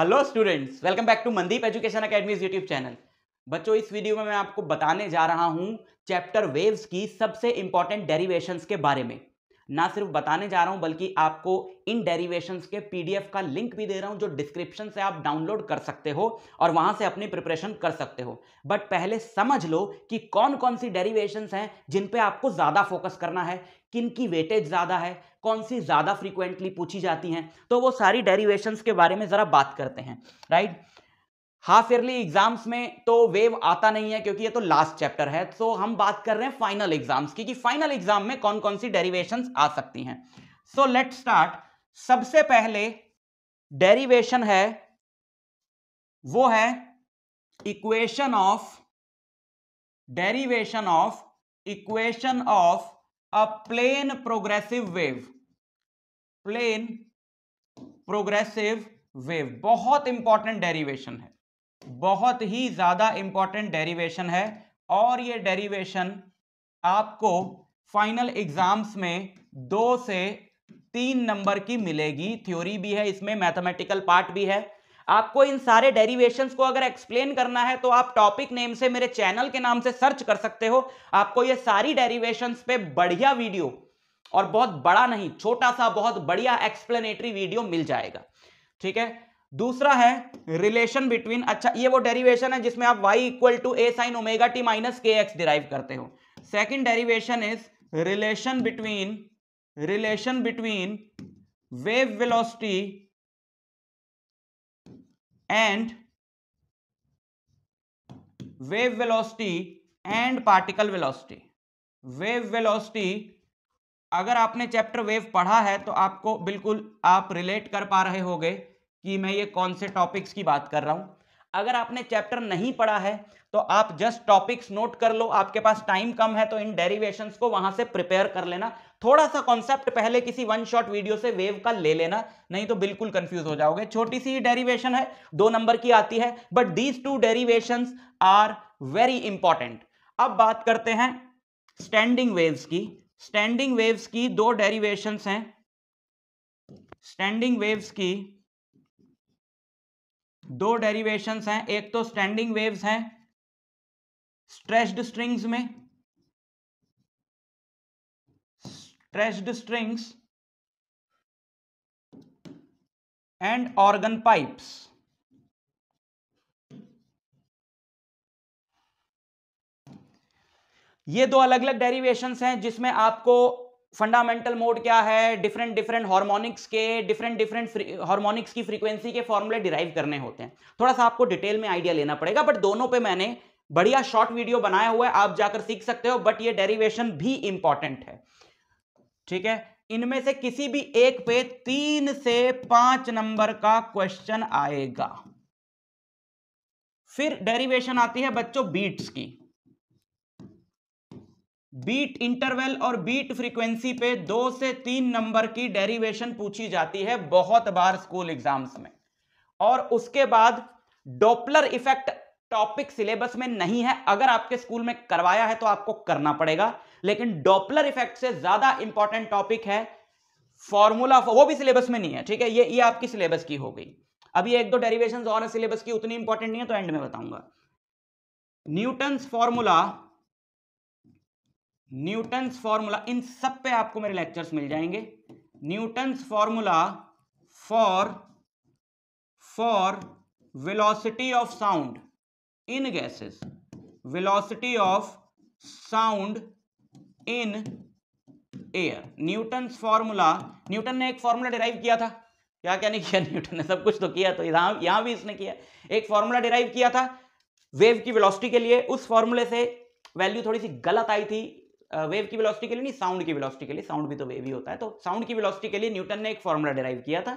hello students welcome back to Mandeep education academies YouTube channel बच्चों इस video में मैं आपको बताने जा रहा हूं चैप्टर वेव्स की सबसे इंपॉर्टेंट डेरिवेशंस के बारे में ना सिर्फ बताने जा रहा हूं बल्कि आपको इन डेरिवेशन के पीडीएफ का लिंक भी दे रहा हूं जो डिस्क्रिप्शन से आप डाउनलोड कर सकते हो और वहां से अपनी प्रिपरेशन कर सकते हो बट पहले समझ लो कि कौन कौन सी डेरीवेशन हैं जिन पे आपको ज़्यादा फोकस करना है किन की वेटेज ज़्यादा है कौन सी ज़्यादा फ्रीक्वेंटली पूछी जाती हैं तो वो सारी डेरिवेशन के बारे में ज़रा बात करते हैं राइट हाफ ईयरली एग्जाम्स में तो वेव आता नहीं है क्योंकि ये तो लास्ट चैप्टर है सो हम बात कर रहे हैं फाइनल एग्जाम्स की कि फाइनल एग्जाम में कौन कौन सी डेरिवेशंस आ सकती हैं सो लेट स्टार्ट सबसे पहले डेरिवेशन है वो है equation of derivation of equation of a plane progressive wave plane progressive wave बहुत इंपॉर्टेंट डेरिवेशन है बहुत ही ज़्यादा इम्पॉर्टेंट डेरिवेशन है और ये डेरिवेशन आपको फाइनल एग्जाम्स में दो से तीन नंबर की मिलेगी थ्योरी भी है इसमें मैथमेटिकल पार्ट भी है आपको इन सारे डेरिवेशन को अगर एक्सप्लेन करना है तो आप टॉपिक नेम से मेरे चैनल के नाम से सर्च कर सकते हो आपको ये सारी डेरिवेशन पे बढ़िया वीडियो और बहुत बड़ा नहीं छोटा सा बहुत बढ़िया एक्सप्लेनेटरी वीडियो मिल जाएगा ठीक है दूसरा है रिलेशन बिटवीन अच्छा ये वो डेरिवेशन है जिसमें आप y equal to A sine omega T minus K X derive करते हो second derivation is relation between relation between wave velocity and wave velocity and particle velocity wave velocity अगर आपने चैप्टर वेव पढ़ा है तो आपको बिल्कुल आप रिलेट कर पा रहे होगे कि मैं ये कौन से टॉपिक्स की बात कर रहा हूँ अगर आपने चैप्टर नहीं पढ़ा है तो आप जस्ट टॉपिक्स नोट कर लो आपके पास टाइम कम है तो इन डेरिवेशंस को वहां से प्रिपेयर कर लेना थोड़ा सा कॉन्सेप्ट पहले किसी वन शॉट वीडियो से वेव का ले लेना नहीं तो बिल्कुल कंफ्यूज हो जाओगे छोटी सी डेरिवेशन है दो नंबर की आती है but these two derivation are very important अब बात करते हैं स्टैंडिंग वेव्स की स्टैंडिंग वेव्स की दो डेरीवेशन हैं स्टैंडिंग वेव्स की दो डेरिवेशंस हैं एक तो स्टैंडिंग वेव्स हैं स्ट्रेस्ड स्ट्रिंग्स में stressed strings and organ pipes ये दो अलग अलग डेरिवेशंस हैं जिसमें आपको फंडामेंटल मोड क्या है डिफरेंट डिफरेंट हार्मोनिक्स के डिफरेंट डिफरेंट हार्मोनिक्स की फ्रीक्वेंसी के फॉर्मूले डिराइव करने होते हैं थोड़ा सा आपको डिटेल में आइडिया लेना पड़ेगा बट दोनों पे मैंने बढ़िया शॉर्ट वीडियो बनाया हुआ है आप जाकर सीख सकते हो बट ये डेरिवेशन भी इंपॉर्टेंट है ठीक है इनमें से किसी भी एक पे तीन से पांच नंबर का क्वेश्चन आएगा फिर डेरिवेशन आती है बच्चों बीट्स की बीट इंटरवल और बीट फ्रीक्वेंसी पे दो से तीन नंबर की डेरिवेशन पूछी जाती है बहुत बार स्कूल एग्जाम्स में और उसके बाद डोपलर इफेक्ट टॉपिक सिलेबस में नहीं है अगर आपके स्कूल में करवाया है तो आपको करना पड़ेगा लेकिन डॉपलर इफेक्ट से ज्यादा इंपॉर्टेंट टॉपिक है फॉर्मूला वो भी सिलेबस में नहीं है ठीक है ये ये आपकी सिलेबस की हो गई अभी एक दो डेरिवेशन और सिलेबस की उतनी इंपॉर्टेंट नहीं है तो एंड में बताऊंगा न्यूटन फॉर्मूला न्यूटन्स फॉर्मूला इन सब पे आपको मेरे लेक्चर्स मिल जाएंगे Newton's formula for for velocity of sound in gases velocity of sound in air Newton's formula Newton ने एक फॉर्मूला डिराइव किया था क्या क्या नहीं किया न्यूटन ने सब कुछ तो किया तो यहां यहां भी इसने किया एक फॉर्मूला डिराइव किया था वेव की वेलोसिटी के लिए उस फॉर्मूले से वैल्यू थोड़ी सी गलत आई थी वेव की वेलोसिटी के लिए नहीं साउंड की वेलोसिटी के लिए साउंड भी तो वेव ही होता है तो साउंड की वेलोसिटी के लिए न्यूटन ने एक फॉर्मूला डिराइव किया था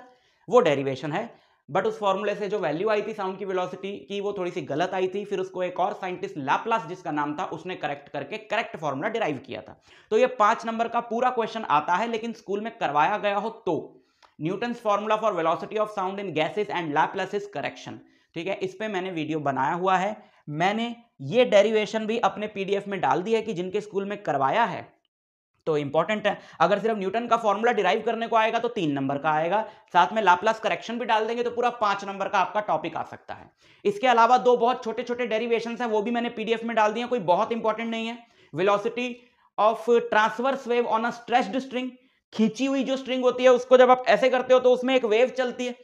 वो डेरिवेशन है बट उस फॉर्मूले से जो वैल्यू आई थी साउंड की वेलोसिटी की वो थोड़ी सी गलत आई थी फिर उसको एक और साइंटिस्ट लाप्लास जिसका नाम था उसने करेक्ट करके करेक्ट फॉर्मूला डिराइव किया था तो ये पांच नंबर का पूरा क्वेश्चन आता है लेकिन स्कूल में करवाया गया हो तो Newton formula for velocity of sound in gases and Laplace's correction ठीक है इस पर मैंने वीडियो बनाया हुआ है मैंने ये डेरिवेशन भी अपने पीडीएफ में डाल दी है कि जिनके स्कूल में करवाया है तो इंपॉर्टेंट है अगर सिर्फ न्यूटन का फॉर्मूला डिराइव करने को आएगा तो तीन नंबर का आएगा साथ में लाप्लास करेक्शन भी डाल देंगे तो पूरा पांच नंबर का आपका टॉपिक आ सकता है इसके अलावा दो बहुत छोटे छोटे डेरिवेशन हैं वो भी मैंने पीडीएफ में डाल दिए कोई बहुत इंपॉर्टेंट नहीं है velocity of transverse wave on a stressed string खींची हुई जो स्ट्रिंग होती है उसको जब आप ऐसे करते हो तो उसमें एक वेव चलती है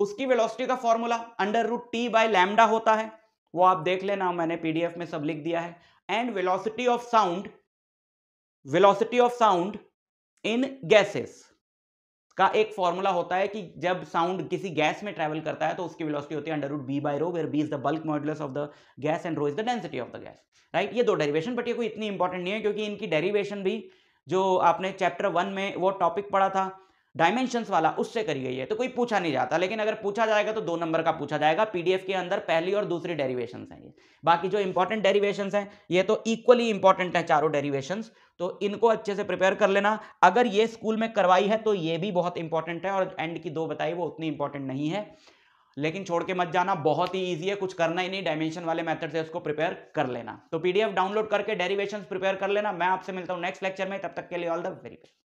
उसकी वेलोसिटी का formula under root T by lambda होता है वो आप देख लेना मैंने पीडीएफ में सब लिख दिया है and velocity of sound velocity of sound in gases का एक फॉर्मूला होता है कि जब साउंड किसी गैस में ट्रेवल करता है तो उसकी वेलोसिटी होती है under root B by rho where B is the bulk modulus of the gas and rho is the density of the gas right ये दो डेरिवेशन बट ये कोई इतनी इंपॉर्टेंट नहीं है क्योंकि इनकी डेरिवेशन भी जो आपने चैप्टर वन में वो टॉपिक पढ़ा था डायमेंशंस वाला उससे करी गई है तो कोई पूछा नहीं जाता लेकिन अगर पूछा जाएगा तो दो नंबर का पूछा जाएगा पीडीएफ के अंदर पहली और दूसरी डेरिवेशन है ये बाकी जो इंपॉर्टेंट डेरिवेशन है ये तो इक्वली इंपॉर्टेंट है चारों डेरिवेशन तो इनको अच्छे से प्रिपेयर कर लेना अगर ये स्कूल में करवाई है तो ये भी बहुत इंपॉर्टेंट है और एंड की दो बताई वो उतनी इंपॉर्टेंट नहीं है लेकिन छोड़ के मत जाना बहुत ही ईजी है कुछ करना ही नहीं डायमेंशन वाले मेथड से उसको प्रिपेयर कर लेना तो पीडीएफ डाउनलोड करके डेरिवेशन प्रिपेयर कर लेना मैं आपसे मिलता हूँ नेक्स्ट लेक्चर में तब तक के लिए ऑल द वेरी बेस्ट